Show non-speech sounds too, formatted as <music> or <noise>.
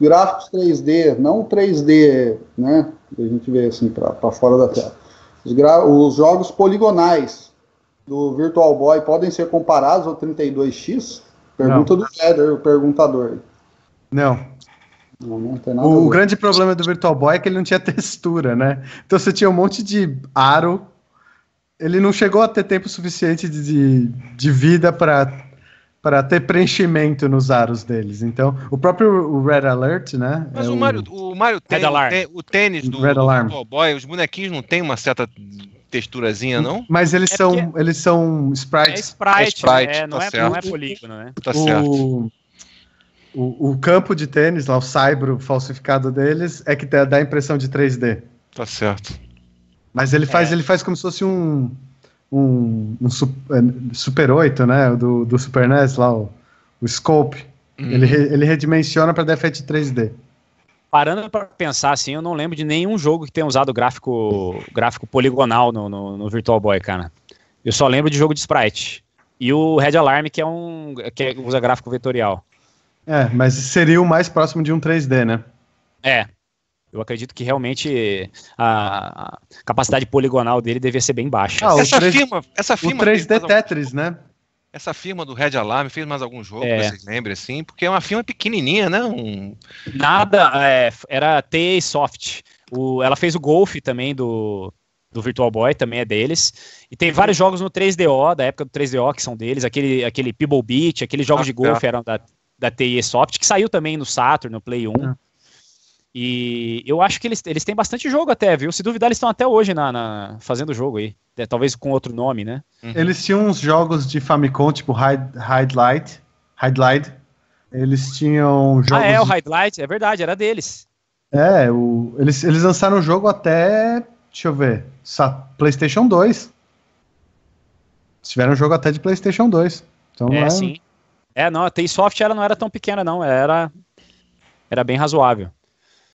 gráficos 3D, não 3D, né? a gente vê assim para fora da tela. Os, os, jogos poligonais do Virtual Boy podem ser comparados ao 32X? Pergunta não. do Heather, o perguntador. Não. Não, não o, grande problema do Virtual Boy é que ele não tinha <laughs> textura, né? Então você tinha um monte de aro. Ele não chegou a ter tempo suficiente de, de vida para para ter preenchimento nos aros deles. Então, o próprio Red Alert, né? Mas é o Mario, o, Mario tem, o tênis do, Red Alarm. do Boy, os bonequinhos não tem uma certa texturazinha, hum, não? Mas eles é são porque... eles são sprites. É sprite, é sprite né? tá é, não, é, não, é, polígono, né? Tá certo. O, o campo de tênis, lá, o saibro falsificado deles, é que dá a impressão de 3D. Tá certo. Mas ele faz, é. ele faz como se fosse um, um, um é, Super 8, né? Do, do Super NES lá, o, o Scope. Hum. Ele, ele redimensiona para DFET 3D. Parando para pensar assim, eu não lembro de nenhum jogo que tenha usado gráfico gráfico poligonal no, no, no Virtual Boy, cara. Eu só lembro de jogo de sprite. E o Red Alarm, que é um. que é, usa gráfico vetorial. É, mas seria o mais próximo de um 3D, né? É, eu acredito que realmente a capacidade poligonal dele devia ser bem baixa. Ah, essa, 3, firma, essa firma. O 3D Tetris, né? Essa firma do Red Alarm fez mais algum jogo, é. vocês lembram, assim? Porque é uma firma pequenininha, né? Um... Nada, é, era TA Soft. O, ela fez o Golf também do, do Virtual Boy, também é deles. E tem vários jogos no 3DO, da época do 3DO, que são deles. Aquele, aquele Pebble Beach, aqueles jogos ah, de golfe tá. eram da, da Soft, que saiu também no Saturn, no Play 1. Ah. E eu acho que eles, eles têm bastante jogo até, viu? Se duvidar, eles estão até hoje na, na fazendo jogo aí. É, talvez com outro nome, né? Uhum. Eles tinham uns jogos de Famicom, tipo Highlight. Highlight. Eles tinham jogos. Ah, é, o Highlight, é verdade, era deles. É, o, eles, eles lançaram o jogo até. Deixa eu ver. PlayStation 2. Tiveram jogo até de PlayStation 2. Então, é, é... sim. É, não, a T-Soft não era tão pequena, não. Era, era bem razoável.